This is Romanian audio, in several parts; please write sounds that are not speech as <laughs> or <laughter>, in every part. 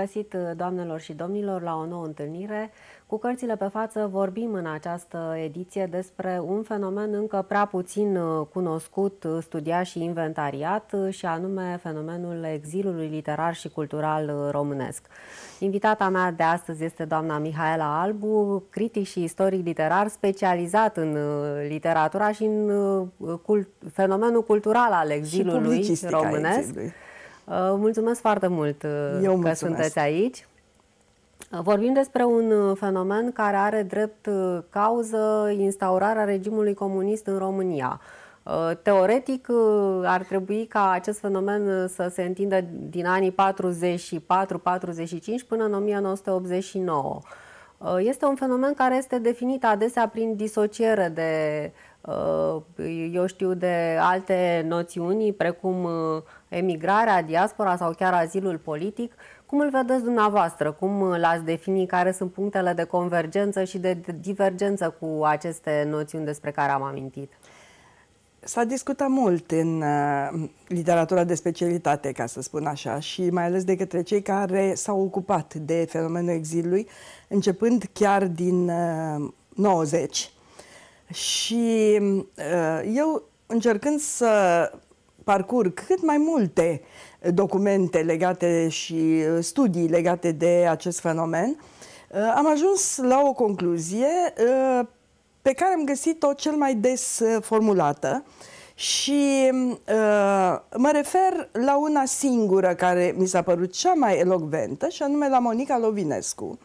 găsit, uh, doamnelor și domnilor, la o nouă întâlnire. Cu cărțile pe față vorbim în această ediție despre un fenomen încă prea puțin uh, cunoscut, uh, studiat și inventariat, și anume fenomenul exilului literar și cultural românesc. Invitata mea de astăzi este doamna Mihaela Albu, critic și istoric literar specializat în literatura și în cult fenomenul cultural al exilului românesc. Aici. Uh, mulțumesc foarte mult uh, Eu mulțumesc. că sunteți aici. Uh, vorbim despre un fenomen care are drept cauză instaurarea regimului comunist în România. Teoretic, ar trebui ca acest fenomen să se întindă din anii 44-45 până în 1989. Este un fenomen care este definit adesea prin disociere de, eu știu, de alte noțiuni, precum emigrarea, diaspora sau chiar azilul politic. Cum îl vedeți dumneavoastră? Cum l-ați defini? Care sunt punctele de convergență și de divergență cu aceste noțiuni despre care am amintit? S-a discutat mult în uh, literatura de specialitate, ca să spun așa, și mai ales de către cei care s-au ocupat de fenomenul exilului, începând chiar din uh, 90. Și uh, eu, încercând să parcurg cât mai multe documente legate și uh, studii legate de acest fenomen, uh, am ajuns la o concluzie uh, pe care am găsit-o cel mai des formulată și mă refer la una singură care mi s-a părut cea mai elogventă și anume la Monica Lovinescu,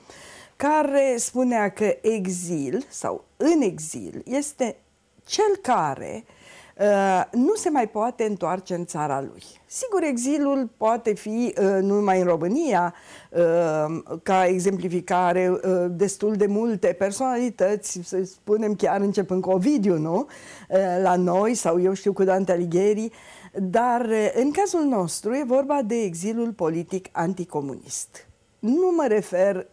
care spunea că exil sau în exil este cel care Uh, nu se mai poate întoarce în țara lui. Sigur, exilul poate fi uh, nu numai în România, uh, ca exemplificare, destul de multe personalități, să spunem chiar începând cu Ovidiu, nu? La noi, sau eu știu cu Dante Alighieri, dar în cazul nostru e vorba de exilul politic anticomunist. Nu mă refer,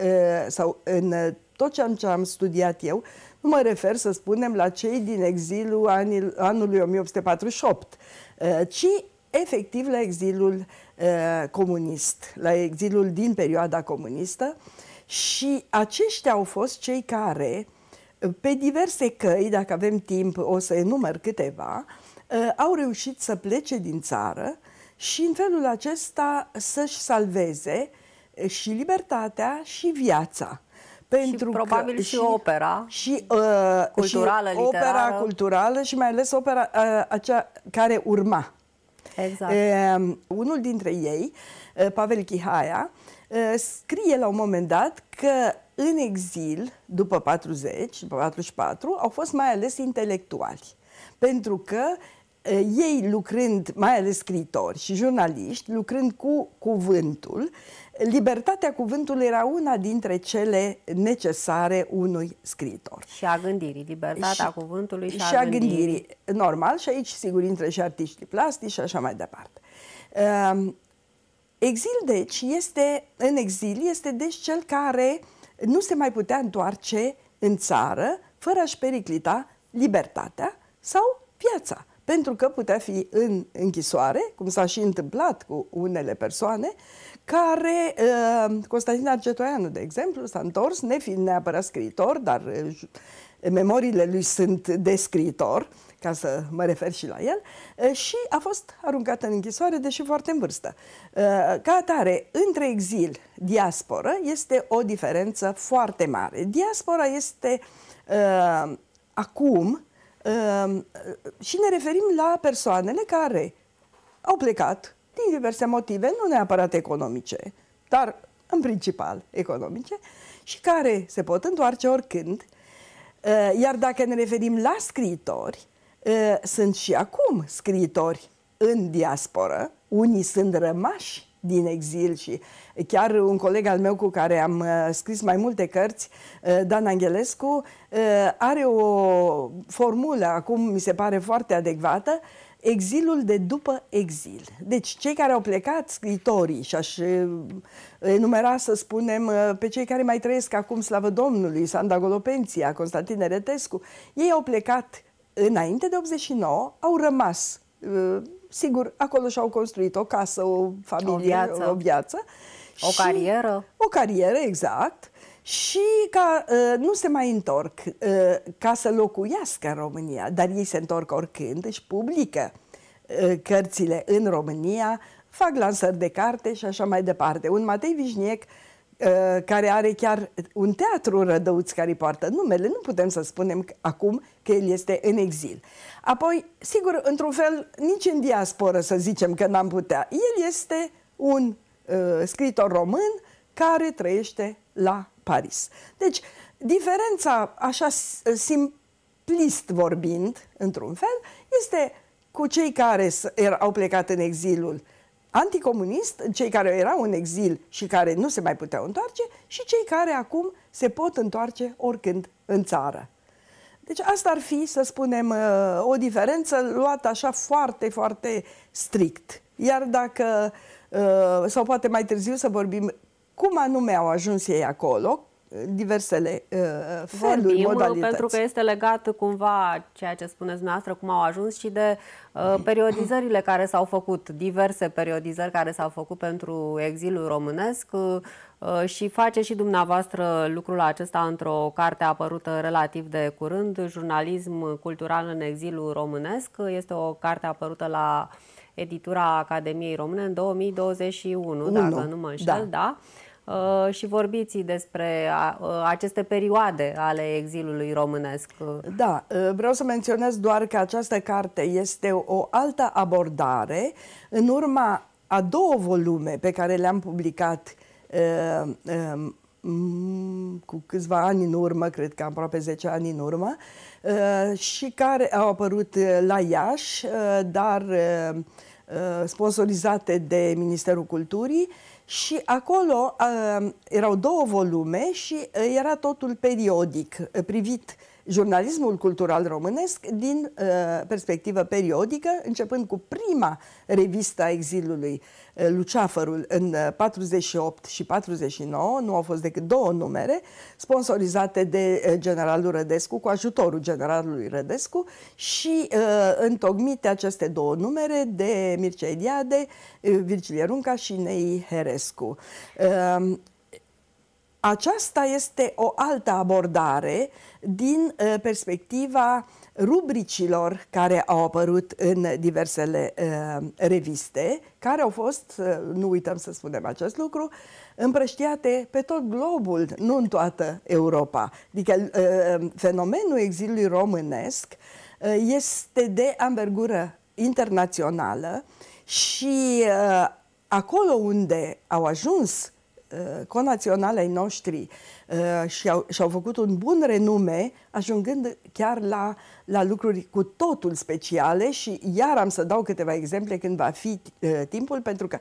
sau în tot ce am studiat eu, nu mă refer, să spunem, la cei din exilul anil, anului 1848, uh, ci efectiv la exilul uh, comunist, la exilul din perioada comunistă și aceștia au fost cei care, pe diverse căi, dacă avem timp o să enumăr câteva, uh, au reușit să plece din țară și în felul acesta să-și salveze și libertatea și viața. Pentru și probabil că, și, și opera și, uh, culturală, și opera culturală și mai ales opera uh, acea care urma. Exact. Uh, unul dintre ei, uh, Pavel Chihaia, uh, scrie la un moment dat că în exil, după 40, după 44, au fost mai ales intelectuali. Pentru că uh, ei lucrând, mai ales scritori și jurnaliști, lucrând cu cuvântul, uh, libertatea cuvântului era una dintre cele necesare unui scriitor. Și a gândirii, libertatea și, cuvântului și, și a, a gândirii. gândirii. Normal, și aici, sigur, intră și artiștii plastici și așa mai departe. Uh, exil, deci, este, în exil este, deci, cel care nu se mai putea întoarce în țară fără a-și periclita libertatea sau viața pentru că putea fi în închisoare, cum s-a și întâmplat cu unele persoane, care, uh, Constantin Argetoianu, de exemplu, s-a întors, nefiind neapărat scriitor, dar uh, memoriile lui sunt de scriitor, ca să mă refer și la el, uh, și a fost aruncat în închisoare, deși foarte în vârstă. Ca atare, între exil, diasporă, este o diferență foarte mare. Diaspora este acum și ne referim la persoanele care au plecat din diverse motive, nu neapărat economice, dar în principal economice, și care se pot întoarce oricând. Eh, iar dacă ne referim la scriitori, eh, sunt și acum scriitori în diasporă, unii sunt rămași din exil și chiar un coleg al meu cu care am eh, scris mai multe cărți, Dan Angelescu, are o formulă, acum mi se pare foarte adecvată, exilul de după exil. Deci cei care au plecat, scritorii, și aș eh, enumera, să spunem, eh, pe cei care mai trăiesc acum, slavă Domnului, Sanda Golopenția, Constantin Eretescu, ei au plecat înainte de 89, au rămas, eh, sigur, acolo și-au construit o casă, o familie, o viață, o, viață o carieră. O carieră, exact și ca ă, nu se mai întorc ă, ca să locuiască în România, dar ei se întorc oricând, își publică ă, cărțile în România, fac lansări de carte și așa mai departe. Un Matei Vișniec care are chiar un teatru rădăuț care poartă numele, nu putem să spunem acum că el este în exil. Apoi, sigur, într-un fel, nici în diasporă să zicem că n-am putea. El este un uh, scritor român care trăiește la Paris. Deci, diferența, așa simplist vorbind, într-un fel, este cu cei care au plecat în exilul anticomunist, cei care erau în exil și care nu se mai puteau întoarce și cei care acum se pot întoarce oricând în țară. Deci asta ar fi, să spunem, uh, o diferență luată așa foarte, foarte strict. Iar dacă, uh, sau poate mai târziu să vorbim cum anume au ajuns ei acolo, diversele uh, feluri, Vorbim, modalități. pentru că este legat cumva ceea ce spuneți noastră, cum au ajuns și de uh, periodizările care s-au făcut, diverse periodizări care s-au făcut pentru exilul românesc uh, uh, și face și dumneavoastră lucrul acesta într-o carte apărută relativ de curând, Jurnalism cultural în exilul românesc. Este o carte apărută la uh, editura Academiei Române în 2021, Uno. dacă nu mă înșel, da. da. Uh, și vorbiți despre uh, aceste perioade ale exilului românesc. Uh. Da, vreau să menționez doar că această carte este o altă abordare în urma a două volume pe care le-am publicat um, Mm, cu câțiva ani în urmă, cred că aproape 10 ani în urmă, uh, și care au apărut uh, la Iași, uh, dar sponsorizate de Ministerul Culturii și acolo erau două volume și era totul periodic, privit uh, jurnalismul cultural românesc din uh, perspectivă periodică, începând cu prima revistă a exilului, uh, Luceafărul, în 48 uh, și 49, nu au fost decât două numere, sponsorizate de uh, generalul Rădescu, cu ajutorul generalului Rădescu și uh, întocmite aceste două numere de Mircea Eliade, uh, Virgilie Runca și Nei Herescu. Uh, aceasta este o altă abordare din uh, perspectiva rubricilor care au apărut în diversele uh, reviste, care au fost, uh, nu uităm să spunem acest lucru, împrăștiate pe tot globul, nu în toată Europa. Adică fenomenul exilului românesc este de ambergură internațională și acolo unde au ajuns Uh, conaționalei ai noștri uh, și-au, și-au făcut un bun renume, ajungând chiar la, la lucruri cu totul speciale și iar am să dau câteva exemple când va fi uh, timpul, pentru că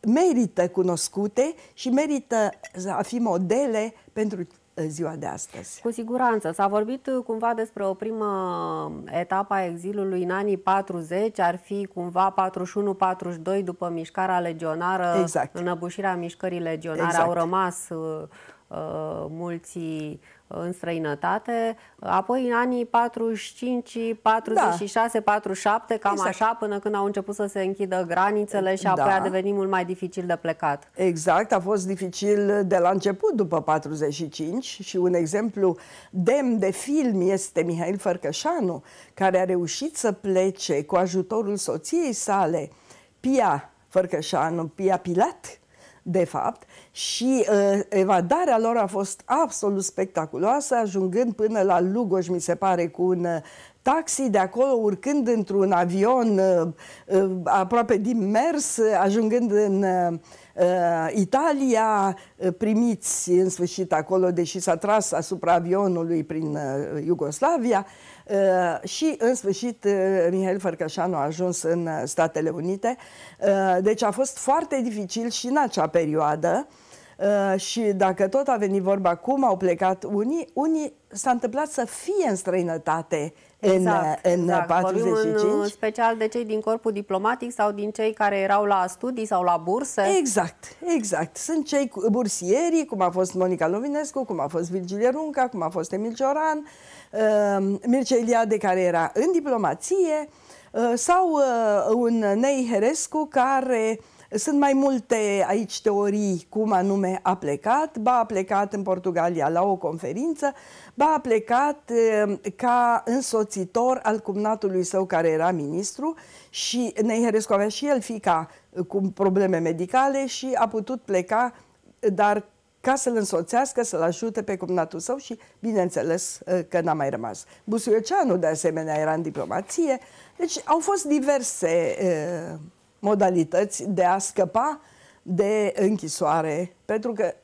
merită cunoscute și merită a fi modele pentru ziua de astăzi. Cu siguranță. S-a vorbit uh, cumva despre o primă uh, etapă a exilului în anii 40, ar fi cumva 41-42 după mișcarea legionară, exact. înăbușirea mișcării legionare, exact. au rămas uh, uh mulți în străinătate, apoi în anii 45, 46, da. 47, cam exact. așa, până când au început să se închidă granițele și apoi da. a devenit mult mai dificil de plecat. Exact, a fost dificil de la început, după 45 și un exemplu demn de film este Mihail Fărcășanu, care a reușit să plece cu ajutorul soției sale, Pia Fărcășanu, Pia Pilat, de fapt, și uh, evadarea lor a fost absolut spectaculoasă, ajungând până la Lugoj, mi se pare, cu un uh, taxi, de acolo urcând într-un avion uh, uh aproape din mers, ajungând în uh, Italia, primiți în sfârșit acolo, deși s-a tras asupra avionului prin Iugoslavia, Uh, și, în sfârșit, uh, Mihail Fărcășanu a ajuns în uh, Statele Unite. Deci a fost foarte dificil și în acea perioadă. și dacă tot a venit vorba cum au plecat unii, unii s-a întâmplat să fie în străinătate exact, în, în exact. 45. Exact. Vorbim în special de cei din corpul diplomatic sau din cei care erau la studii sau la burse. Exact, exact. Sunt cei bursierii, cum a fost Monica Lovinescu, cum a fost Virgilie Runca, cum a fost Emil Cioran, uh, Ehm, Mircea Iliade care era în diplomație eh, sau eh, un Nei Herescu care sunt mai multe aici teorii cum anume a plecat, ba a plecat în Portugalia la o conferință, ba a plecat eh, ca însoțitor al cumnatului său care era ministru și Neiherescu avea și el fica cu probleme medicale și a putut pleca dar ca să-l însoțească, să-l ajute pe cumnatul său și, bineînțeles, ă, că n-a mai rămas. Busuioceanu, de asemenea, era în diplomație. Deci au fost diverse ă, modalități de a scăpa de închisoare, pentru că,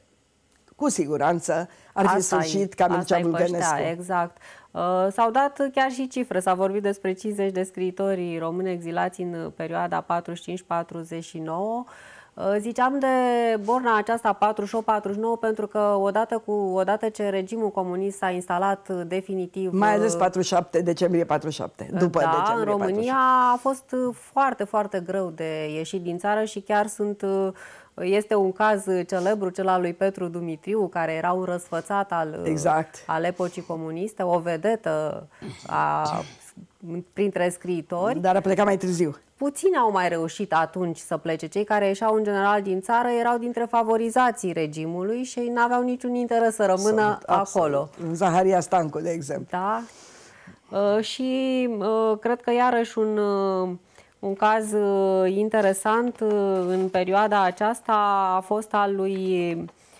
cu siguranță, ar fi asta slujit ca Mircea Da, exact. Ă, s-au dat chiar și cifre, s-a vorbit despre 50 de scriitori români exilați în perioada 45-49, Uh, ziceam de borna aceasta 48-49 pentru că odată, cu, odată ce regimul comunist s-a instalat definitiv... Mai ales 47, uh, decembrie 47, după da, decembrie în România 47. a fost uh, foarte, foarte greu de ieșit din țară și chiar sunt... Este un caz celebru, cel al lui Petru Dumitriu, care era un răsfățat al, exact. al epocii comuniste, o vedetă a printre scriitori. Dar a plecat mai târziu. Puțini au mai reușit atunci să plece. Cei care ieșeau în general din țară erau dintre favorizații regimului și ei n-aveau niciun interes să rămână Sunt, acolo. În Zaharia Stancu, de exemplu. Da. Uh, și uh, cred că iarăși un, uh, un caz uh, interesant uh, în perioada aceasta a fost al lui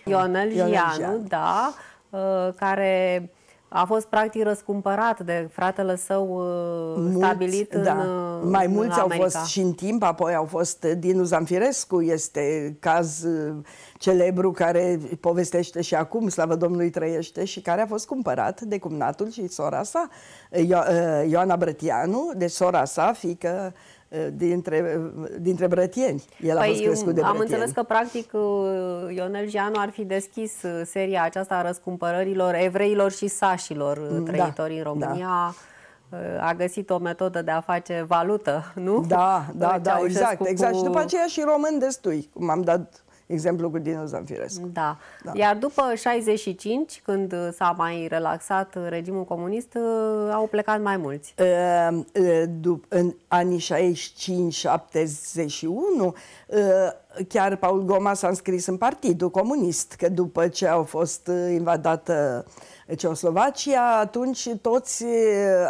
Ionel Gianu, da, uh, care a fost practic răscumpărat de fratele său uh, mulți, stabilit da. în uh, Mai mulți în America. au fost și în timp, apoi au fost uh, Dinu Zamfirescu, este caz celebru care povestește și acum, slavă Domnului trăiește, și care a fost cumpărat de cumnatul și sora sa, Io Ioana Brătianu, de sora sa, fică Eh, dintre, eh, dintre brătieni. El păi, a fost crescut de brătieni. Am înțeles că, practic, eh, Ionel Jeanu ar fi deschis seria aceasta a răscumpărărilor evreilor și sașilor mm, da, trăitori da, în România. Da. A găsit o metodă de a face valută, nu? Da, <laughs> da, da, exact, exact. Cu... Și după aceea și român destui, cum am dat exemplu cu Dinu Zanfirescu. Da. da. Iar după 65, când uh, s-a mai relaxat uh, regimul comunist, uh, au plecat mai mulți. Ehm, în anii 65-71, chiar Paul Goma s-a înscris în Partidul Comunist, că după ce au fost invadată Ceoslovacia, atunci toți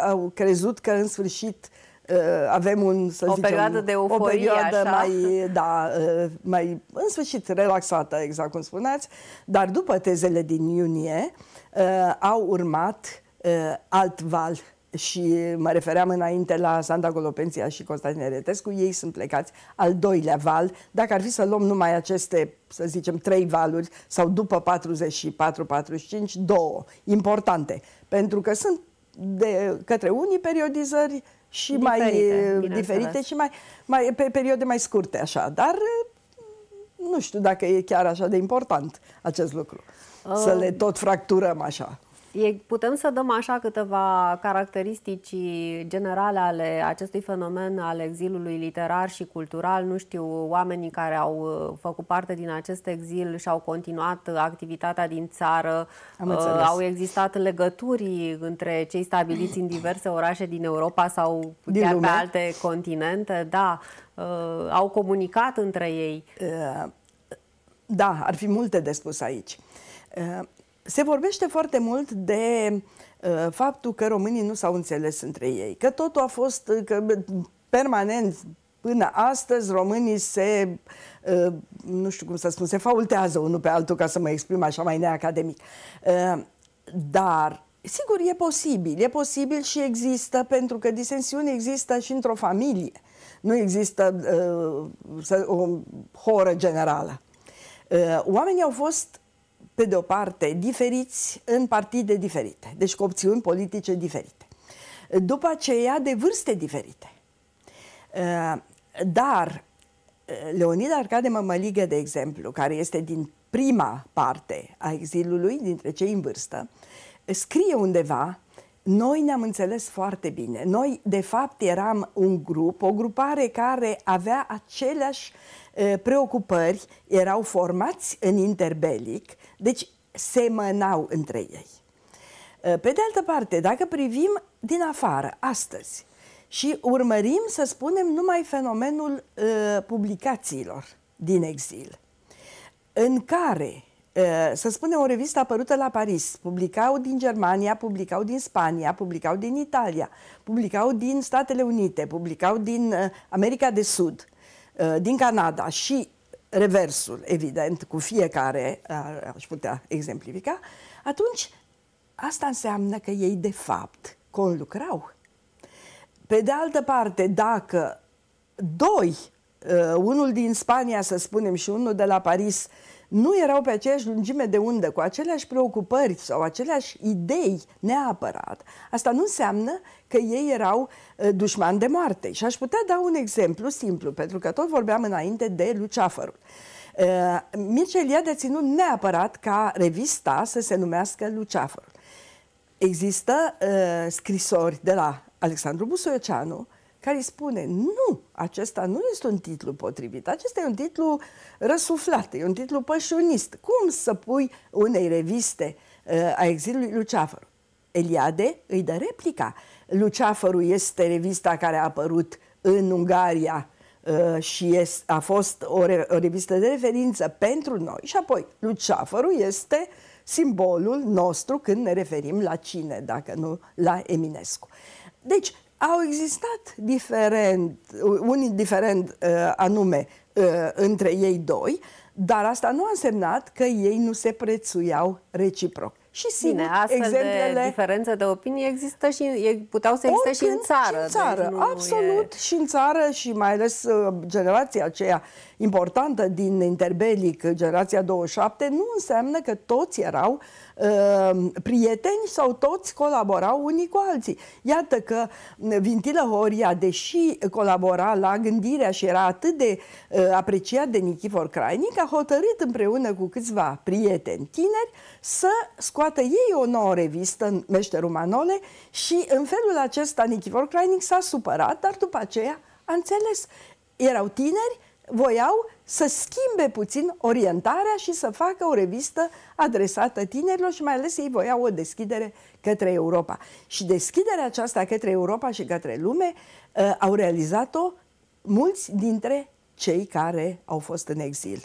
au crezut că în sfârșit Uh, avem un, să o zicem, perioadă de euforie, o perioadă așa? mai, da, uh, mai, în sfârșit, relaxată, exact cum spuneați, dar după tezele din iunie uh, au urmat alt val și mă refeream înainte la Sanda Golopenția și Constantin Eretescu, ei sunt plecați al doilea val. Dacă ar fi să luăm numai aceste, să zicem, trei valuri sau după 44-45, două importante, pentru că sunt de către unii periodizări și diferite, mai diferite și mai, mai, pe perioade mai scurte, așa. Dar nu știu dacă e chiar așa de important acest lucru. Uh. Să le tot fracturăm așa. Putem să dăm așa câteva caracteristici generale ale acestui fenomen al exilului literar și cultural. Nu știu, oamenii care au uh, făcut parte din acest exil și au continuat activitatea din țară, uh, au existat legături între cei stabiliți în diverse orașe din Europa sau din chiar lume. pe alte continente, da, uh, au comunicat între ei. Da, ar fi multe de spus aici. Se vorbește foarte mult de uh, faptul că românii nu s-au înțeles între ei, că totul a fost uh, că, permanent până astăzi românii se, uh, nu știu cum să spun, se faultează unul pe altul, ca să mă exprim așa mai neacademic. Uh, dar Sigur, e posibil, e posibil și există, pentru că disensiuni există și într-o familie. Nu există uh, o horă generală. Uh, oamenii au fost pe de o parte, diferiți în partide diferite, deci cu opțiuni politice diferite. După aceea, de vârste diferite. Uh, dar uh, Leonid Arcade Mămăligă, de exemplu, care este din prima parte a exilului, dintre cei în vârstă, scrie undeva noi ne-am înțeles foarte bine. Noi, de fapt, eram un grup, o grupare care avea aceleași preocupări, erau formați în interbelic, deci semănau între ei. Pe de altă parte, dacă privim din afară, astăzi, și urmărim, să spunem, numai fenomenul uh, publicațiilor din exil, în care să spunem, o revistă apărută la Paris. Publicau din Germania, publicau din Spania, publicau din Italia, publicau din Statele Unite, publicau din America de Sud, din Canada și reversul, evident, cu fiecare, aș putea exemplifica, atunci asta înseamnă că ei, de fapt, conlucrau. Pe de altă parte, dacă doi, unul din Spania, să spunem, și unul de la Paris, nu erau pe aceeași lungime de undă, cu aceleași preocupări sau aceleași idei neapărat, asta nu înseamnă că ei erau ă, dușmani de moarte. Și aș putea da un exemplu simplu, pentru că tot vorbeam înainte de Luceafărul. Ă, Mircea Eliade a ținut neapărat ca revista să se numească Luceafărul. Există uh, scrisori de la Alexandru Busoioceanu, uh, care îi spune, nu, acesta nu este un titlu potrivit, acesta e un titlu răsuflat, e un titlu pășunist. Cum să pui unei reviste uh, a exilului Luceafăr? Eliade îi dă replica. Luceafărul este revista care a apărut în Ungaria uh, și este, a fost o, re, o revistă de referință pentru noi și apoi Luceafărul este simbolul nostru când ne referim la cine, dacă nu la Eminescu. Deci, au existat diferent, unii diferent uh, anume uh, între ei doi, dar asta nu a însemnat că ei nu se prețuiau reciproc. Și sigur, Bine, astfel exemplele... de diferențe de opinie există și puteau să existe și în țară. Și în țară, deci absolut, e... și în țară și mai ales uh, generația aceea importantă din interbelic, eh, generația 27, nu înseamnă că toți erau uh, prieteni sau toți colaborau unii cu alții. Iată că eh, Vintilă Horia, deși colabora la gândirea și era atât de uh, apreciat de Nichifor Crainic, a hotărât împreună cu câțiva prieteni tineri să scoată ei o nouă revistă în Meșterul Manole și în felul acesta Nichifor Crainic s-a supărat, dar după aceea a înțeles. Erau tineri, voiau să schimbe puțin orientarea și să facă o revistă adresată tinerilor și mai ales ei voiau o deschidere către Europa. Și deschiderea aceasta către Europa și către lume uh, au realizat-o mulți dintre cei care au fost în exil.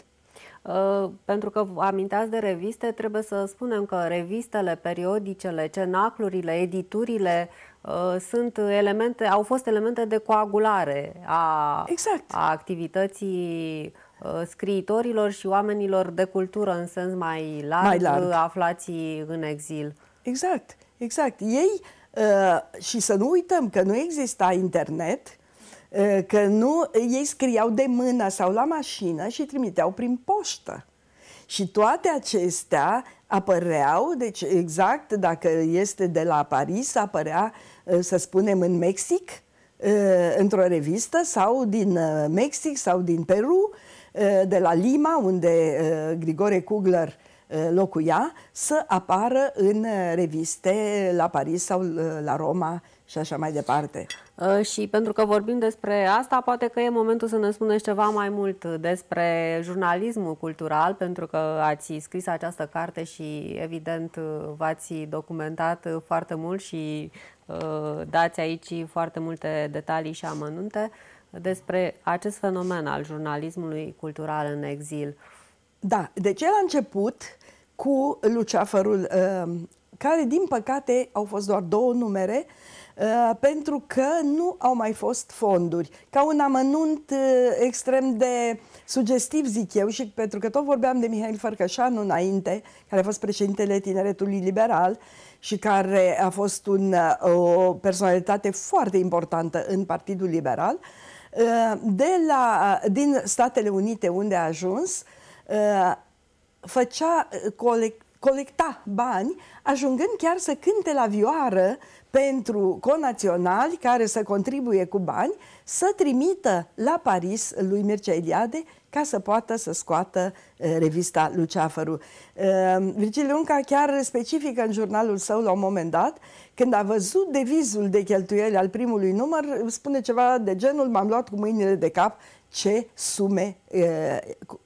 Uh, pentru că aminteați de reviste, trebuie să spunem că revistele, periodicele, cenaclurile, editurile Uh, sunt elemente, au fost elemente de coagulare a, exact. a activității uh, scriitorilor și oamenilor de cultură în sens mai larg, mai larg. aflați în exil. Exact, exact. Ei, uh, și să nu uităm că nu exista internet, uh, că nu, ei scriau de mână sau la mașină și trimiteau prin poștă. Și toate acestea apăreau, deci exact dacă este de la Paris, apărea, eh, să spunem, în Mexic, eh, într-o revistă, sau din eh, Mexic, sau din Peru, de la Lima, unde Grigore Kugler locuia, să apară în reviste la Paris sau la Roma și așa mai departe. Uh, și pentru că vorbim despre asta, poate că e momentul să ne spuneți ceva mai mult despre jurnalismul cultural, pentru că ați scris această carte și evident v-ați documentat foarte mult și uh, dați aici foarte multe detalii și amănunte despre acest fenomen al jurnalismului cultural în exil. Da, deci el a început cu Luceafărul, uh, care din păcate au fost doar două numere, Uh, pentru că nu au mai fost fonduri. Ca un amănunt uh, extrem de sugestiv, zic eu, și pentru că tot vorbeam de Mihail Fărcășanu înainte, care a fost președintele Tineretului Liberal și care a fost un, uh, o personalitate foarte importantă în Partidul Liberal, de la, din Statele Unite unde a ajuns, făcea colecta bani, ajungând chiar să cânte la vioară pentru conaționali care să contribuie cu bani să trimită la Paris lui Mircea Eliade ca să poată să scoată uh, revista Luceafărul. Uh, Virgil Unca chiar specifică în jurnalul său la un moment dat, când a văzut devizul de cheltuieli al primului număr, spune ceva de genul, m-am luat cu mâinile de cap ce sume e,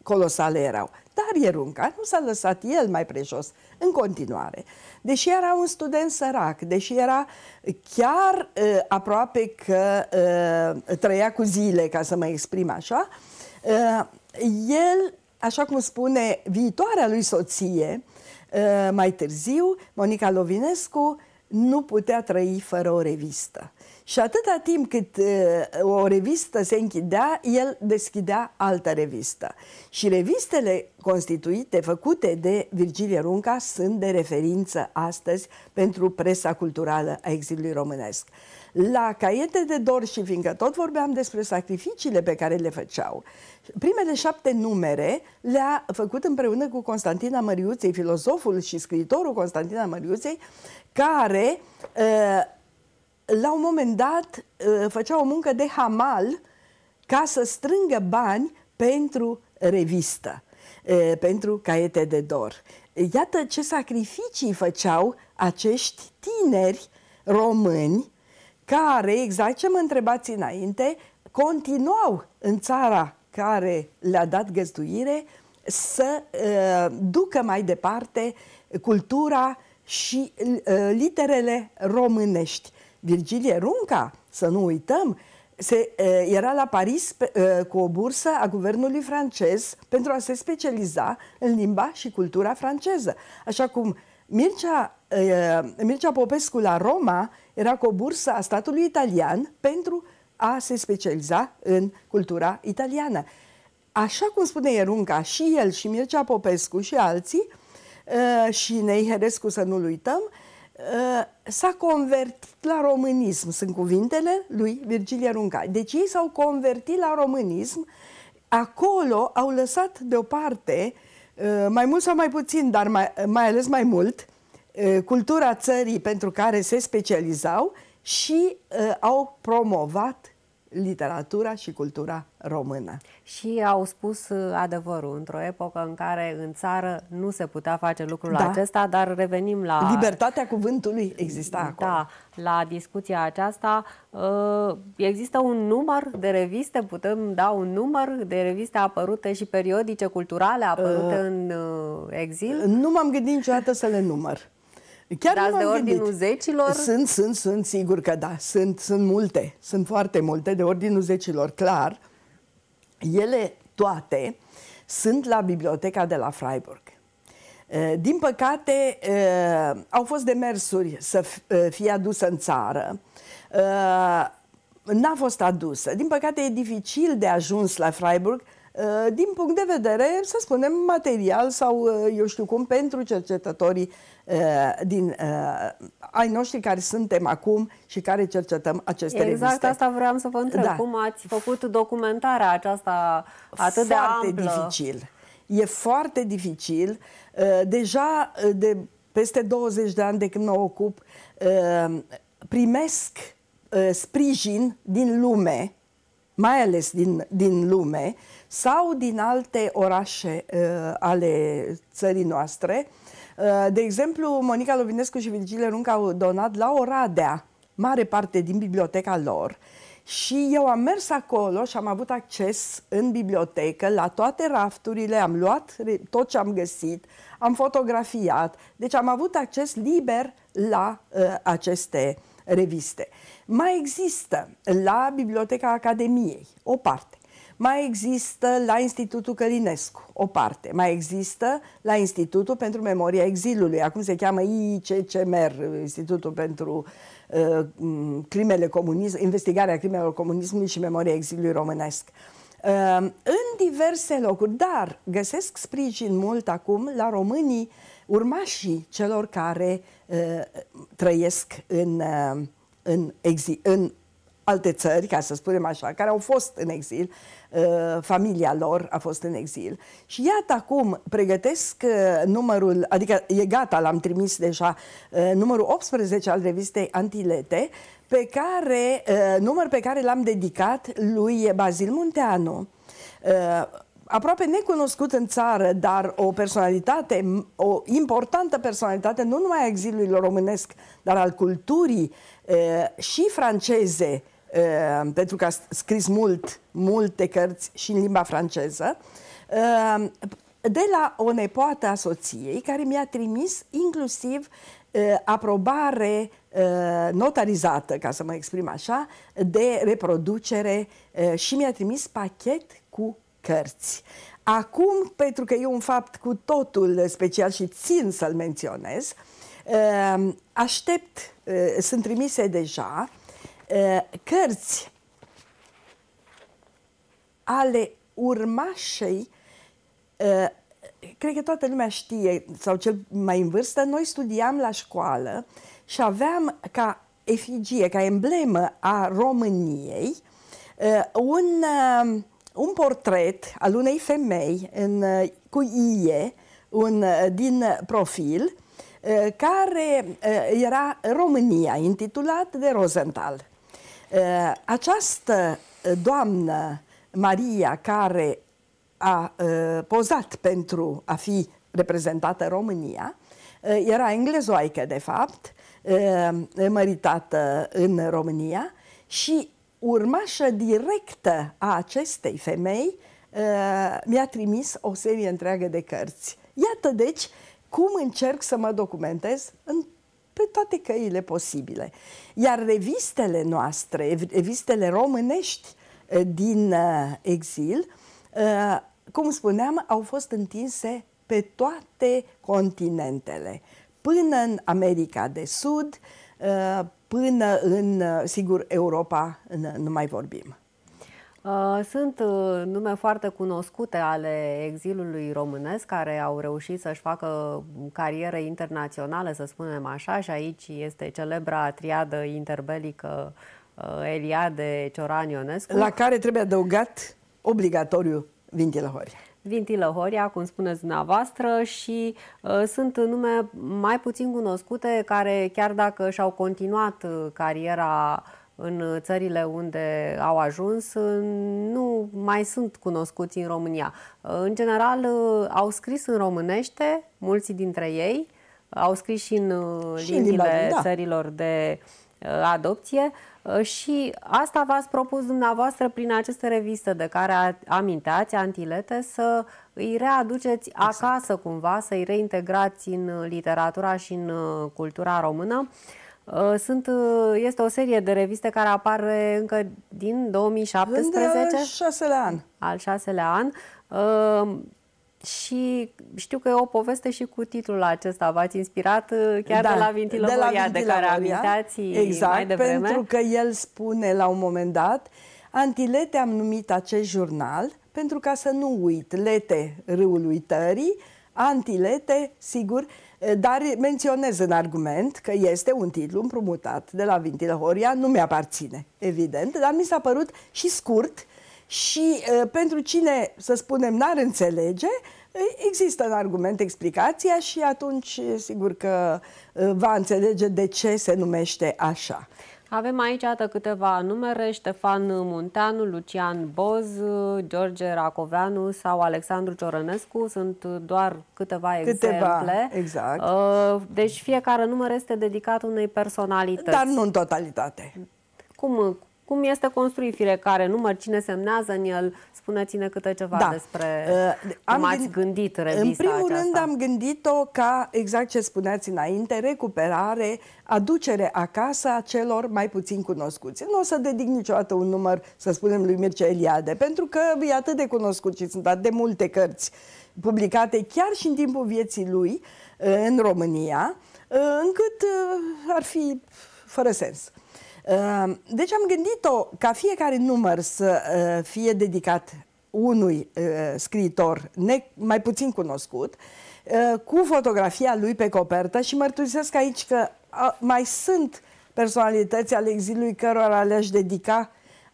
colosale erau. Dar Ierunca nu s-a lăsat el mai prejos în continuare. Deși era un student sărac, deși era chiar e, aproape că e, trăia cu zile, ca să mă exprim așa, e, el, așa cum spune viitoarea lui soție, e, mai târziu, Monica Lovinescu, nu putea trăi fără o revistă. Și atâta timp cât uh, o revistă se închidea, el deschidea altă revistă. Și revistele constituite, făcute de Virgilie Runca, sunt de referință astăzi pentru presa culturală a exilului românesc. La Caiete de Dor și fiindcă tot vorbeam despre sacrificiile pe care le făceau, primele șapte numere le-a făcut împreună cu Constantina Măriuței, filozoful și scriitorul Constantina Măriuței, care... Uh, la un moment dat uh, făcea o muncă de hamal ca să strângă bani pentru revistă, uh, pentru caiete de dor. Iată ce sacrificii făceau acești tineri români care, exact ce mă întrebați înainte, continuau în țara care le-a dat găzduire să uh, ducă mai departe cultura și uh, literele românești. Virgilie Runca, să nu uităm, se, era la Paris pe, cu o bursă a guvernului francez pentru a se specializa în limba și cultura franceză. Așa cum Mircea, Mircea Popescu la Roma era cu o bursă a statului italian pentru a se specializa în cultura italiană. Așa cum spune Ierunca, și el, și Mircea Popescu, și alții, și Neiherescu să nu-l uităm, Uh, s-a convertit la românism, sunt cuvintele lui Virgilia Runca. Deci ei s-au convertit la românism, acolo au lăsat deoparte, uh, mai mult sau mai puțin, dar mai, mai ales mai mult, uh, cultura țării pentru care se specializau și au promovat literatura și cultura română. Și au spus uh, adevărul într-o epocă în care în țară nu se putea face lucrul da. acesta, dar revenim la... Libertatea cuvântului exista acolo. Da, la discuția aceasta uh, există un număr de reviste, putem da un număr de reviste apărute și periodice culturale apărute uh, în uh, exil? Nu m-am gândit niciodată să le număr. Chiar Dați de ordinul zecilor? Sunt, sunt, sunt, sigur că da. Sunt, sunt multe, sunt foarte multe de ordinul zecilor, clar. Ele toate sunt la biblioteca de la Freiburg. Eh, din păcate, eh, au fost demersuri să eh, fie adusă în țară. N-a fost adusă. Din păcate, e dificil de ajuns la Freiburg Eh, din punct de vedere, să spunem, material sau, eh, eu știu cum, pentru cercetătorii eh, din ai noștri care suntem acum și care cercetăm aceste exact reviste. Exact asta vreau să vă întreb. Da. Cum ați făcut documentarea aceasta atât foarte de amplă? dificil. E foarte dificil. Deja de peste 20 de ani de când mă ocup, primesc sprijin din lume, mai ales din, din lume, sau din alte orașe uh, ale țării noastre. Uh, de exemplu, Monica Lovinescu și Virgile Runca au donat la Oradea mare parte din biblioteca lor și eu am mers acolo și am avut acces în bibliotecă la toate rafturile, am luat tot ce am găsit, am fotografiat, deci am avut acces liber la uh, aceste reviste. Mai există la Biblioteca Academiei o parte mai există la Institutul Călinescu o parte, mai există la Institutul pentru Memoria Exilului, acum se cheamă ICCMR, Institutul pentru uh, crimele comunism, investigarea crimelor comunismului și memoria exilului românesc. Uh, în diverse locuri, dar găsesc sprijin mult acum la românii urmașii celor care uh, trăiesc în, în, exil, în alte țări, ca să spunem așa, care au fost în exil, uh, familia lor a fost în exil. Și iată acum pregătesc uh, numărul, adică e gata, l-am trimis deja, uh, numărul 18 al revistei Antilete, pe care, număr pe care l-am dedicat lui Bazil Munteanu aproape necunoscut în țară, dar o personalitate, o importantă personalitate, nu numai a exilului românesc, dar al culturii și franceze, Ehm, pentru că a scris mult, multe cărți și în limba franceză, ehm, de la o nepoată a soției care mi-a trimis inclusiv aprobare notarizată, ca să mă exprim așa, de reproducere și mi-a trimis pachet cu cărți. Acum, pentru că e un fapt cu totul special și țin să-l menționez, aștept, sunt trimise deja cărți ale urmașei, cred că toată lumea știe, sau cel mai în vârstă, noi studiam la școală și aveam ca efigie, ca emblemă a României, un, un portret al unei femei în, cu ie, un, din profil, care era România, intitulat de Rosenthal. Această doamnă, Maria, care a pozat pentru a fi reprezentată România, era englezoaică, de fapt, măritată în România și urmașă directă a acestei femei mi-a trimis o serie întreagă de cărți. Iată, deci, cum încerc să mă documentez în pe toate căile posibile. Iar revistele noastre, revistele românești eh, din eh, exil, eh, cum spuneam, au fost întinse pe toate continentele, până în America de Sud, până în, sigur, Europa, nu mai vorbim. Uh, sunt uh, nume foarte cunoscute ale exilului românesc care au reușit să-și facă carieră internațională, să spunem așa, și aici este celebra triadă interbelică uh, Eliade Cioran Ionescu. La care trebuie adăugat obligatoriu Vintilă Horia. Vintilă Horia, cum spuneți dumneavoastră, și sunt nume mai puțin cunoscute care, chiar dacă și-au continuat cariera uh, în țările unde au ajuns nu mai sunt cunoscuți în România. În general, au scris în românește, mulți dintre ei, au scris și în și uh, limbile în da. țărilor de uh, adopție uh, și asta v-ați propus dumneavoastră prin această revistă de care aminteați, Antilete, să îi readuceți exact. acasă cumva, să îi reintegrați în literatura și în cultura română. Uh, Uh, sunt, uh, este o serie de reviste care apare încă din 2017. În al uh, șaselea an. Al șaselea an. Și știu că e o poveste și cu titlul acesta. V-ați inspirat chiar da, de la Vintilă de, de care amintați exact, mai devreme. pentru că el spune la un moment dat Antilete am numit acest jurnal pentru ca să nu uit lete râului tării, antilete, sigur, uh, Eh, dar menționez în argument că este un titlu împrumutat de la Vintilă Horia, nu mi-aparține, evident, dar mi s-a părut și scurt și eh, pentru cine, să spunem, n-ar înțelege, eh, Există în argument explicația și atunci sigur că va înțelege de ce se numește așa. Avem aici atât câteva numere, Ștefan Munteanu, Lucian Boz, George Racoveanu sau Alexandru Ciorănescu, sunt doar câteva, câteva exemple. exact. Uh, deci fiecare număr este dedicat unei personalități. Dar nu în totalitate. Cum, cum este construit fiecare număr, cine semnează în el, spuneți-ne câte ceva da. despre uh, am cum ați gândit revista În primul aceasta. rând am gândit-o ca, exact ce spuneați înainte, recuperare, aducere acasă a celor mai puțin cunoscuți. Nu o să dedic niciodată un număr, să spunem, lui Mircea Eliade, pentru că e atât de cunoscut și sunt atât de multe cărți publicate chiar și în timpul vieții lui ă, în România, ă, încât ar fi fără sens. Ehm, deci am gândit-o ca fiecare număr să eh, fie dedicat unui eh, scriitor mai puțin cunoscut, eh, cu fotografia lui pe copertă și mărturisesc aici că mai sunt personalități ale exilului cărora le-aș dedica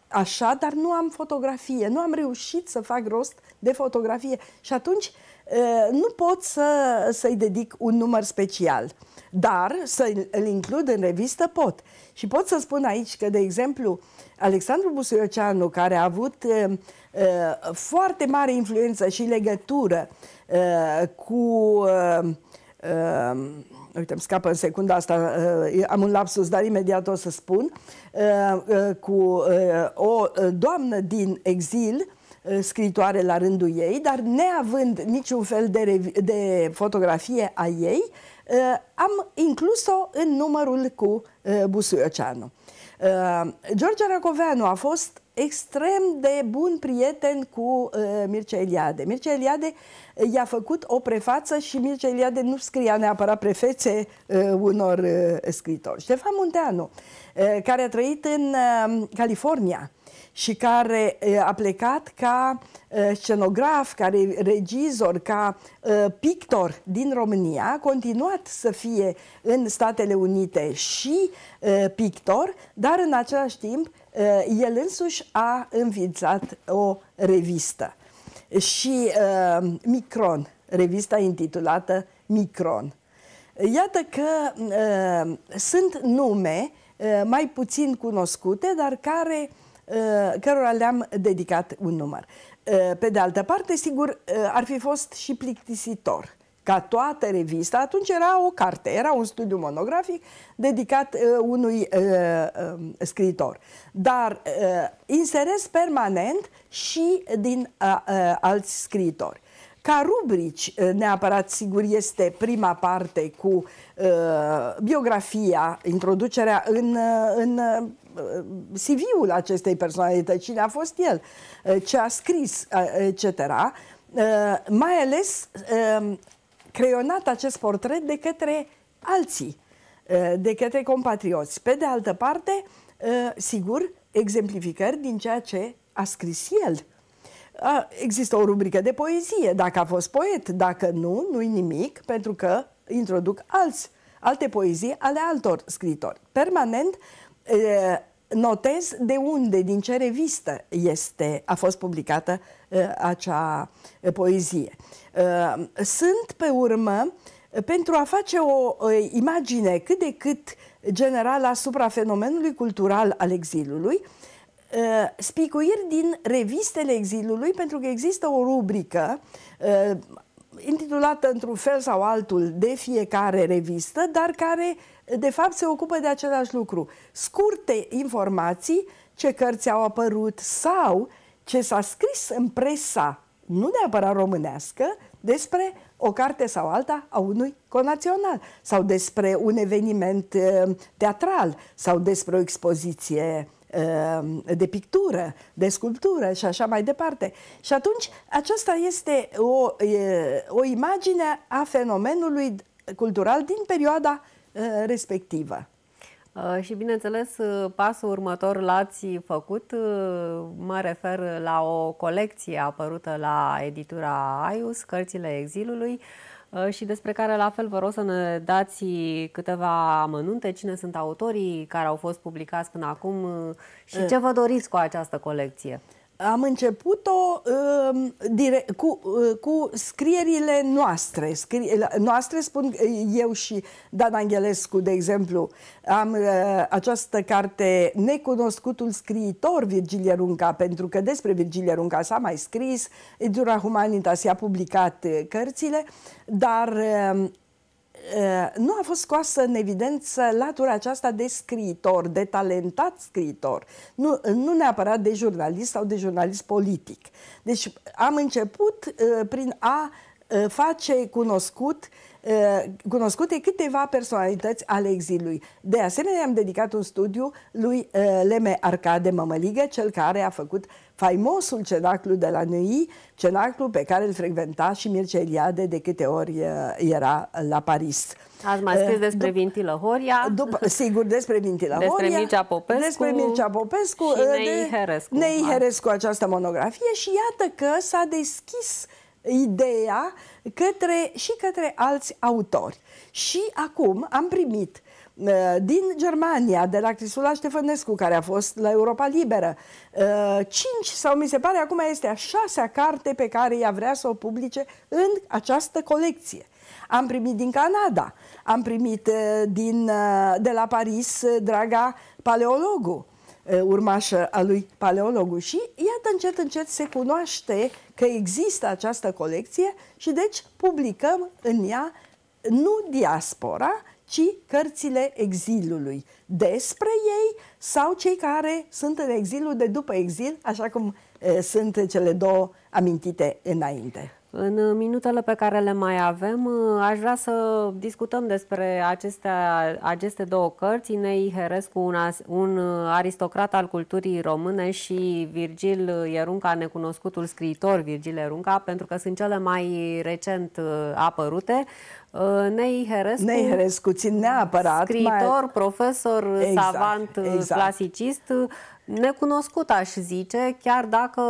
așa, dar nu am fotografie, nu am reușit să fac rost de fotografie. Și atunci Eh, nu pot să, să-i dedic un număr special, dar să-l includ în revistă pot. Și pot să spun aici că, de exemplu, Alexandru Busuioceanu, care a avut uh, foarte mare influență și legătură uh, cu... Uh, uh, uite, îmi scapă în secunda asta, uh, am un lapsus, dar imediat o să spun, uh, uh, cu uh, o doamnă din exil, scritoare la rândul ei, dar neavând niciun fel de, de fotografie a ei, uh, am inclus-o în numărul cu uh, Busuioceanu. Uh, George Racoveanu a fost extrem de bun prieten cu uh, Mircea Eliade. Mircea Eliade i-a făcut o prefață și Mircea Eliade nu scria neapărat prefețe uh, unor uh, scritori. Ștefan Munteanu, uh, care a trăit în uh, California, și care a plecat ca scenograf, ca regizor, ca pictor din România, a continuat să fie în Statele Unite și pictor, dar în același timp el însuși a înființat o revistă și uh, Micron, revista intitulată Micron. Iată că uh, sunt nume uh, mai puțin cunoscute, dar care uh, Uh, cărora le-am dedicat un număr. Uh, pe de altă parte, sigur, uh, ar fi fost și plictisitor ca toată revista, atunci era o carte, era un studiu monografic dedicat uh, unui uh, uh, scriitor. Dar uh, interes permanent și din uh, uh, alți scriitori ca rubrici eh, neapărat sigur este prima parte cu uh, biografia, introducerea în, eh, în CV-ul acestei personalități, cine a fost el, ce a scris, etc. Mai ales creionat acest portret de către alții, de către compatrioți. Pe de altă parte, sigur, exemplificări din ceea ce a scris el Există o rubrică de poezie, dacă a fost poet, dacă nu, nu-i nimic, pentru că introduc alți, alte poezii ale altor scritori. Permanent notez de unde, din ce revistă este, a fost publicată acea poezie. Sunt, pe urmă, pentru a face o imagine cât de cât generală asupra fenomenului cultural al exilului, Uh, spicuiri din revistele exilului, pentru că există o rubrică uh, intitulată într-un fel sau altul de fiecare revistă, dar care de fapt se ocupă de același lucru. Scurte informații, ce cărți au apărut sau ce s-a scris în presa, nu neapărat românească, despre o carte sau alta a unui conațional sau despre un eveniment uh, teatral sau despre o expoziție Ehm, de pictură, de sculptură și așa mai departe. Și atunci aceasta este o, o imagine a fenomenului cultural din perioada respectivă. Și bineînțeles, pasul următor l-ați făcut, mă refer la o colecție apărută la editura Aius, Cărțile Exilului, Uh, și despre care la fel vă rog să ne dați câteva amănunte, cine sunt autorii care au fost publicați până acum uh, și uh. ce vă doriți cu această colecție am început-o uh, um, direct, cu, uh, cu scrierile noastre. Scrie, noastre spun uh, eu și Dan Angelescu, de exemplu. Am uh, această carte Necunoscutul scriitor Virgilie Runca, pentru că despre Virgilie Runca s-a mai scris, Edura Humanitas i-a publicat uh, cărțile, dar um, Eh, nu a fost scoasă în evidență latura aceasta de scriitor, de talentat scriitor, nu, nu neapărat de jurnalist sau de jurnalist politic. Deci am început eh, prin a eh, face cunoscut cunoscute câteva personalități ale exilului. De asemenea, am dedicat un studiu lui Leme Arcade Mămăligă, cel care a făcut uh, faimosul cenaclu de la Nui, cenaclu pe care îl frecventa și Mircea Eliade de câte ori uh, era la Paris. Ați mai scris uh, despre Dup Vintilă Horia. După, sigur, despre Vintilă Horia. Despre Mircea Popescu. Despre Mircea Popescu. Și uh, Nei Herescu. Nei da. Herescu, această monografie și iată că s-a deschis ideea către, și către alți autori. Și acum am primit Ă, din Germania, de la Crisula Ștefănescu, care a fost la Europa Liberă. Ă, cinci, sau mi se pare acum este a șasea carte pe care ea vrea să o publice în această colecție. Am primit din Canada, am primit ă, din, de la Paris draga paleologu, urmașă a lui paleologu și iată încet încet se cunoaște că există această colecție și deci publicăm în ea nu diaspora, ci cărțile exilului despre ei sau cei care sunt în exilul de după exil, așa cum sunt cele două amintite înainte. În uh, minutele pe care le mai avem, uh, aș vrea să discutăm despre aceste, aceste două cărți, Inei Herescu, un, un uh, aristocrat al culturii române și Virgil Ierunca, necunoscutul scriitor Virgil Ierunca, pentru că sunt cele mai recent apărute. Nei Herescu, Nei Herescu țin neapărat, scriitor, mai... profesor, exact, savant, exact. clasicist, Necunoscut, aș zice, chiar dacă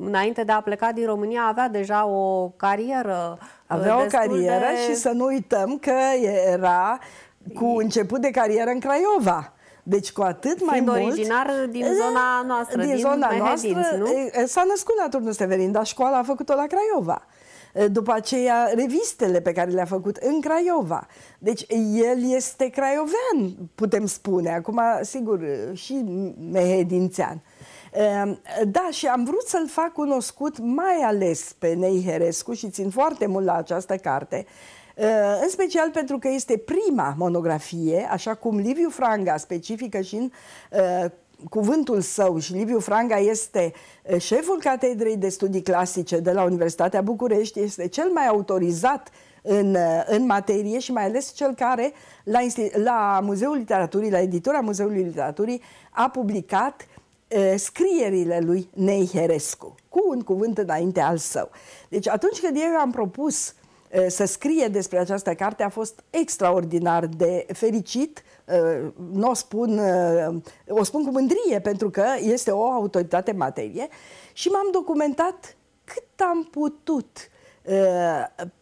înainte de a pleca din România avea deja o carieră. Avea eh, o carieră de... și să nu uităm că era cu început de carieră în Craiova. Deci cu atât Fiind mai Fiind mult... originar din eh, zona noastră, din, din zona noastră, nu? Eh, s-a născut la Turnul Severin, dar școala a făcut-o la Craiova după aceea revistele pe care le-a făcut în Craiova. Deci el este craiovean, putem spune, acum sigur și mehedințean. Da, și am vrut să-l fac cunoscut mai ales pe Neiherescu și țin foarte mult la această carte, în special pentru că este prima monografie, așa cum Liviu Franga specifică și în cuvântul său și Liviu Franga este șeful Catedrei de Studii Clasice de la Universitatea București, este cel mai autorizat în, în materie și mai ales cel care la, la Muzeul Literaturii, la editura Muzeului Literaturii a publicat uh, scrierile lui Neiherescu, cu un cuvânt înainte al său. Deci atunci când eu am propus Eh, să scrie despre această carte a fost extraordinar de fericit. Eh, nu o spun, eh, o spun cu mândrie pentru că este o autoritate în materie și m-am documentat cât am putut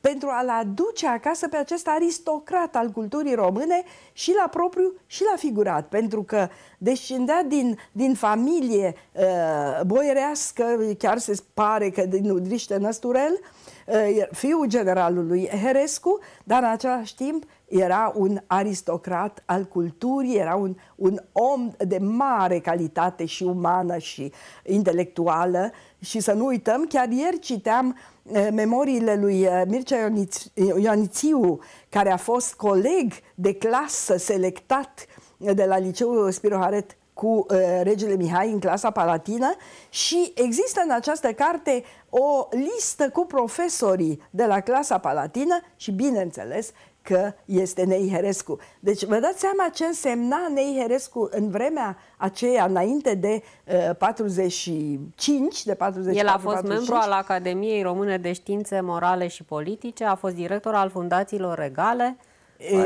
pentru a-l aduce acasă pe acest aristocrat al culturii române și la propriu și la figurat, pentru că descindea din, din familie boierească, chiar se pare că din Udriște Năsturel, uh, Eh, fiul generalului Herescu, dar în același timp era un aristocrat al culturii, era un, un om de mare calitate și umană și intelectuală și să nu uităm, chiar ieri citeam eh, memoriile lui eh, Mircea Ioanițiu, care a fost coleg de clasă selectat de la liceul Haret cu uh, regele Mihai în clasa palatină și există în această carte o listă cu profesorii de la clasa palatină și, bineînțeles, că este Neiherescu. Deci vă dați seama ce însemna Neiherescu în vremea aceea, înainte de uh, 45, de 45. El a fost 45. membru al Academiei Române de Științe Morale și Politice, a fost director al fundațiilor regale,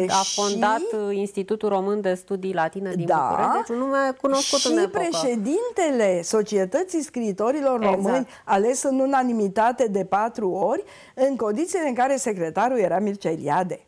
a fondat și... Uh, Institutul Român de Studii Latine din da, București, deci un nume cunoscut și în epocă. președintele Societății Scriitorilor exact. Români, ales în unanimitate de patru ori, în condițiile în care secretarul era Mircea Eliade.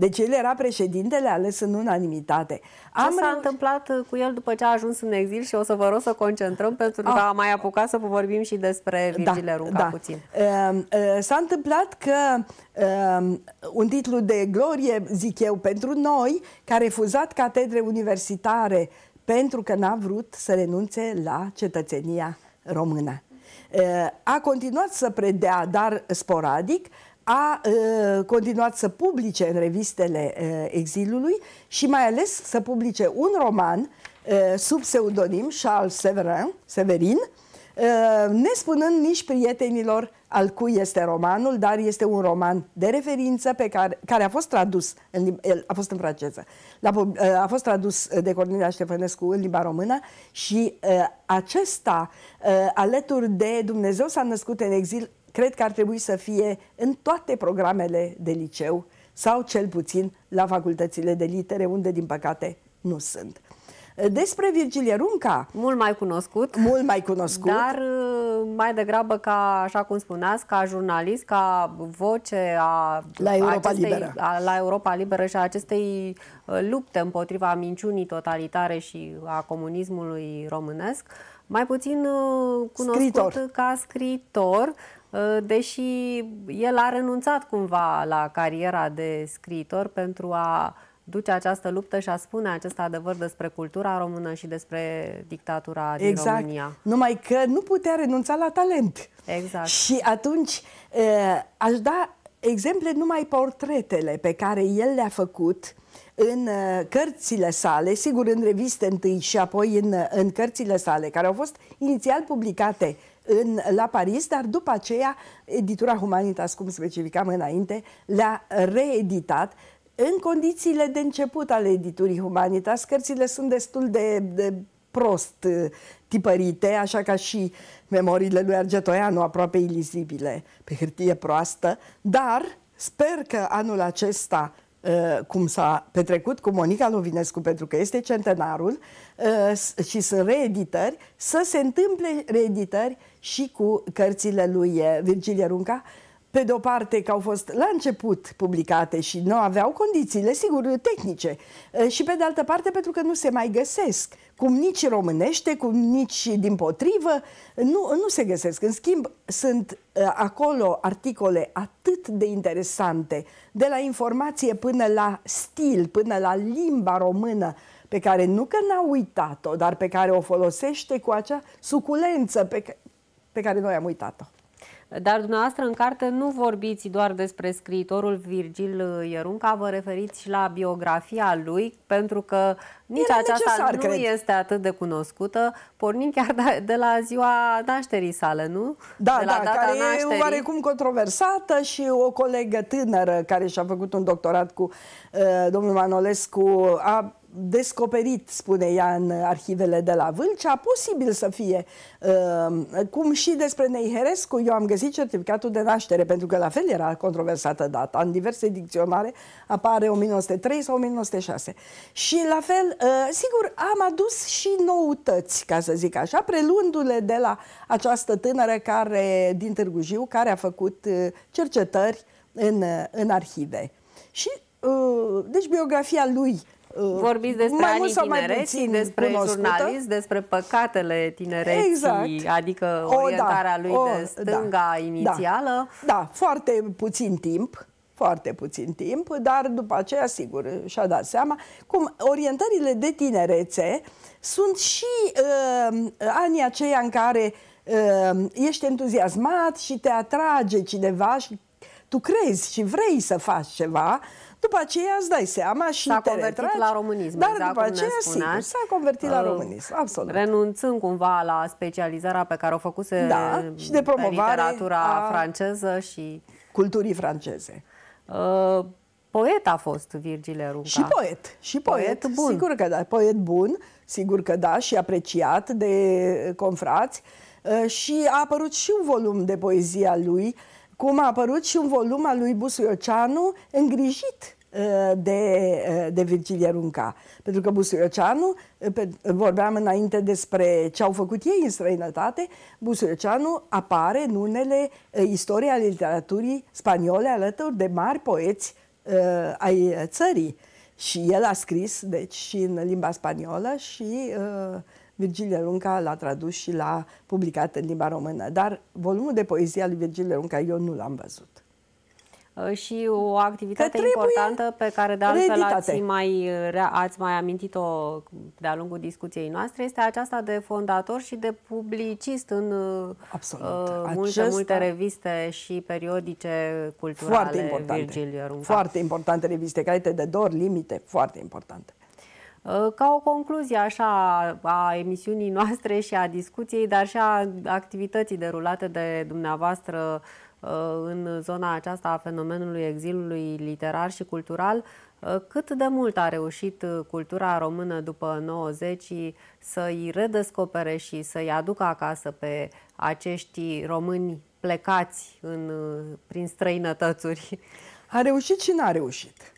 Deci el era președintele ales în unanimitate. Am ce s-a reuși... întâmplat uh, cu el după ce a ajuns în exil și o să vă rog să concentrăm pentru a. Ah. am mai apucat să vorbim și despre da, Virgile da, Runca da. puțin. Ehm, eh, s-a întâmplat că ehm, un titlu de glorie, zic eu, pentru noi, care a refuzat catedre universitare pentru că n-a vrut să renunțe la cetățenia română. Eh, a continuat să predea, dar sporadic, a uh, continuat să publice în revistele uh, exilului și mai ales să publice un roman uh, sub pseudonim Charles Severin, Severin nespunând nici prietenilor al cui este romanul, dar este un roman de referință pe care, care a fost tradus, în, a fost în franceză, la, a fost tradus de Cornelia Ștefănescu în limba română și acesta, alături de Dumnezeu s-a născut în exil, cred că ar trebui să fie în toate programele de liceu sau cel puțin la facultățile de litere, unde din păcate nu sunt. Despre Virgilie Runca. Mult mai cunoscut. Mult mai cunoscut. Dar uh, mai degrabă ca, așa cum spuneați, ca jurnalist, ca voce a la Europa, acestei, Liberă. A, la Europa Liberă și a acestei uh, lupte împotriva minciunii totalitare și a comunismului românesc, mai puțin uh, cunoscut scritor. ca scritor, Uh, deși el a renunțat cumva la cariera de scriitor pentru a duce această luptă și a spune acest adevăr despre cultura română și despre dictatura din exact. România. Numai că nu putea renunța la talent. Exact. Și atunci uh, aș da exemple numai portretele pe care el le-a făcut în uh, cărțile sale, sigur în reviste întâi și apoi în, în cărțile sale, care au fost inițial publicate în, la Paris, dar după aceea editura Humanitas, cum specificam înainte, le-a reeditat în condițiile de început ale editurii Humanitas. Cărțile sunt destul de, de prost uh, tipărite, așa ca și memoriile lui Argetoianu, aproape ilizibile, pe hârtie proastă, dar sper că anul acesta Uh, cum s-a petrecut cu Monica Lovinescu, pentru că este centenarul uh, și sunt reeditări, să se întâmple reeditări și cu cărțile lui uh, Virgilie Runca, pe de o parte că au fost la început publicate și nu aveau condițiile, sigur, tehnice, și pe de altă parte pentru că nu se mai găsesc, cum nici românește, cum nici din potrivă, nu, nu se găsesc. În schimb, sunt acolo articole atât de interesante, de la informație până la stil, până la limba română, pe care nu că n-a uitat-o, dar pe care o folosește cu acea suculență pe, pe care noi am uitat-o. Dar dumneavoastră în carte nu vorbiți doar despre scriitorul Virgil Ierunca, vă referiți și la biografia lui, pentru că nici Era aceasta nu cred. este atât de cunoscută, pornind chiar de, de la ziua nașterii sale, nu? Da, de la da, data care nașterii. e oarecum controversată și o colegă tânără care și-a făcut un doctorat cu uh, domnul Manolescu a descoperit, spune ea în arhivele de la Vâlcea, posibil să fie, uh, cum și despre Neiherescu, eu am găsit certificatul de naștere, pentru că la fel era controversată data, în diverse dicționare apare 1903 sau 1906. Și la fel, uh, sigur, am adus și noutăți, ca să zic așa, preluându-le de la această tânără care, din Târgu Jiu, care a făcut uh, cercetări în, în arhive. Și deci biografia lui Uh, Vorbiți despre mai mult sau mai puțin despre cunoscută. jurnalist, despre păcatele tinereții, exact. adică orientarea o, da, lui o, de da. stânga da, inițială. Da, da, foarte puțin timp, foarte puțin timp, dar după aceea, sigur, și-a dat seama cum orientările de tinerețe sunt și uh, anii aceia în care uh, ești entuziasmat și te atrage cineva și tu crezi și vrei să faci ceva, uh, după aceea îți dai seama și S-a convertit retragi, la românism. Dar exact după aceea, sigur, s-a convertit uh, la românism, absolut. Renunțând cumva la specializarea pe care o făcuse da, și de promovare literatura franceză și... Culturii franceze. Uh, Poet a fost Virgile Runca. Și poet, și poet, poet bun. sigur că da, poet bun, sigur că da, și apreciat de confrați. Uh, și a apărut și un volum de poezie a lui, cum a apărut și un volum al lui Busuioceanu îngrijit uh, de, uh, de Virgilie Runca. Pentru că Busuioceanu, uh, vorbeam înainte despre ce au făcut ei în străinătate, Busuioceanu apare în unele istorii ale literaturii spaniole alături de mari poeți ai țării. Și el a scris, deci, și în limba spaniolă și uh, Virgilie Runca l-a tradus și l-a publicat în limba română, dar volumul de poezie al lui Virgilie Runca eu nu l-am văzut uh, și o activitate importantă pe care de altfel ați mai, ați mai amintit-o de-a lungul discuției noastre este aceasta de fondator și de publicist în uh, Absolut. Uh, multe, Acesta... multe reviste și periodice culturale. Foarte importante. Virgil Foarte importante reviste, care te de dor, limite, foarte importante. Ă, ca o concluzie așa a emisiunii noastre și a discuției, dar și a activității derulate de dumneavoastră ă, în zona aceasta a fenomenului exilului literar și cultural, ă, cât de mult a reușit cultura română după 90 să-i redescopere și să-i aducă acasă pe acești români plecați în, prin străinătățuri? A reușit și n-a reușit.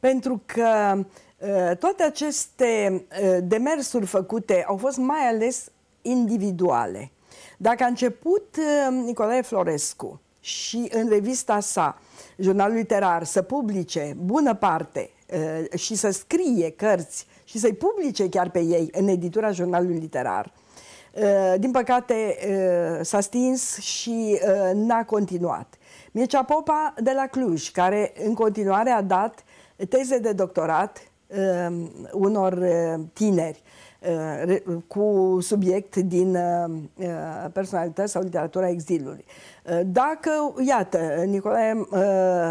Pentru că uh, Eh, toate aceste eh, demersuri făcute au fost mai ales individuale. Dacă a început eh, Nicolae Florescu și în revista sa, Jurnalul literar, să publice bună parte și să scrie cărți și să-i publice chiar pe ei în editura jurnalului literar, din păcate s-a stins și n-a continuat. Mircea Popa de la Cluj, care în continuare a dat teze de doctorat Um, unor uh, tineri uh, cu subiect din uh, personalitate sau literatura exilului. Dacă, iată, Nicolae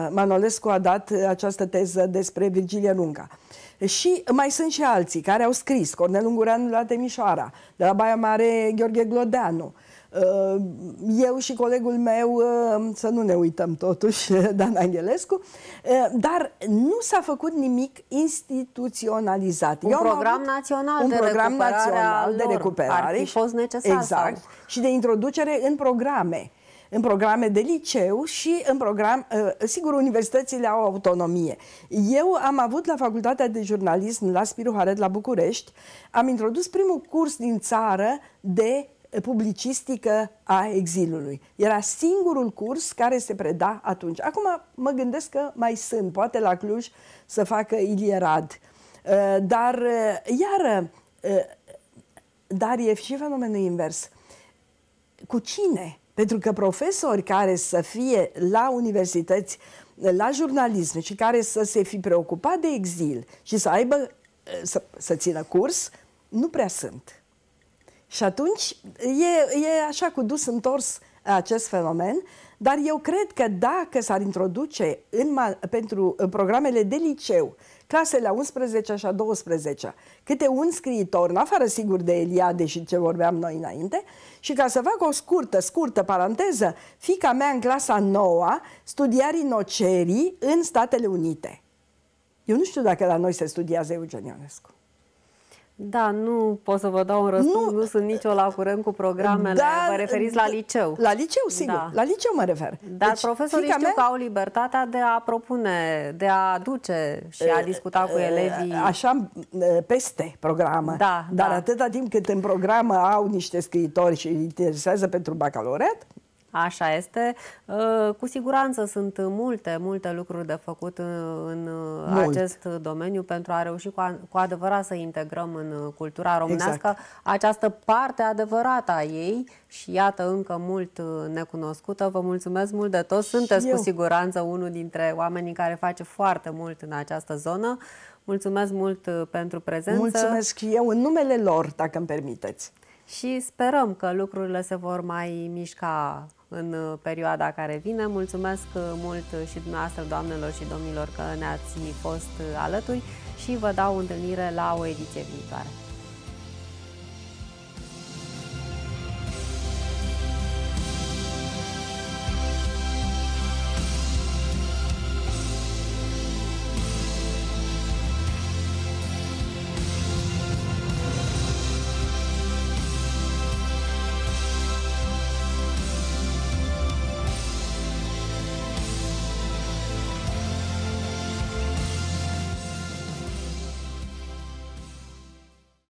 Manolescu a dat această teză despre Virgilia Lunga. Și mai sunt și alții care au scris, Cornel Ungureanu la Temișoara, de la Baia Mare Gheorghe Glodeanu, uh, eu și colegul meu, uh, să nu ne uităm totuși, <laughs> Dan Angelescu, uh, dar nu s-a făcut nimic instituționalizat. Un Eu program național un de program recuperare național de recuperare ar fi fost necesar. Exact. Sau? Și de introducere în programe în programe de liceu și în program, ă, sigur, universitățile au autonomie. Eu am avut la Facultatea de Jurnalism la Spiru Haret la București, am introdus primul curs din țară de publicistică a exilului. Era singurul curs care se preda atunci. Acum mă gândesc că mai sunt, poate la Cluj să facă Ilierad. Ă, dar, ă, iară, dar e și fenomenul invers. Cu cine pentru că profesori care să fie la universități, la jurnalism și care să se fi preocupat de exil și să aibă, să, să țină curs, nu prea sunt. Și atunci e, e așa cu dus întors acest fenomen, dar eu cred că dacă s-ar introduce în, pentru programele de liceu clasele a 11 și a 12 câte un scriitor, în afară sigur de Eliade și ce vorbeam noi înainte, și ca să fac o scurtă, scurtă paranteză, fica mea în clasa 9 studia rinocerii în Statele Unite. Eu nu știu dacă la noi se studiază Eugen Ionescu. Da, nu pot să vă dau un răspuns, nu, nu sunt nicio la curent cu programele. Da, vă referiți la da, liceu. La liceu, sigur, da. la liceu mă refer. Dar deci, profesorii știu mea... că au libertatea de a propune, de a aduce și a discuta cu elevii. Așa, peste programă. Da, Dar da. atâta timp cât în programă au niște scriitori și interesează pentru bacalaureat, Așa este. Uh, cu siguranță sunt multe, multe lucruri de făcut în uh, Mult. acest domeniu pentru a reuși cu adevărat să integrăm în uh, cultura românească exact. această parte adevărată a ei și iată încă mult necunoscută. Vă mulțumesc mult de tot. Sunteți Eu. cu siguranță unul dintre oamenii care face foarte mult în această zonă. Mulțumesc mult pentru prezență. Mulțumesc și eu în numele lor, dacă îmi permiteți și sperăm că lucrurile se vor mai mișca în uh, perioada care vine. Mulțumesc uh, mult uh, și dumneavoastră, doamnelor și domnilor, că ne-ați fost alături și vă dau întâlnire la o ediție viitoare.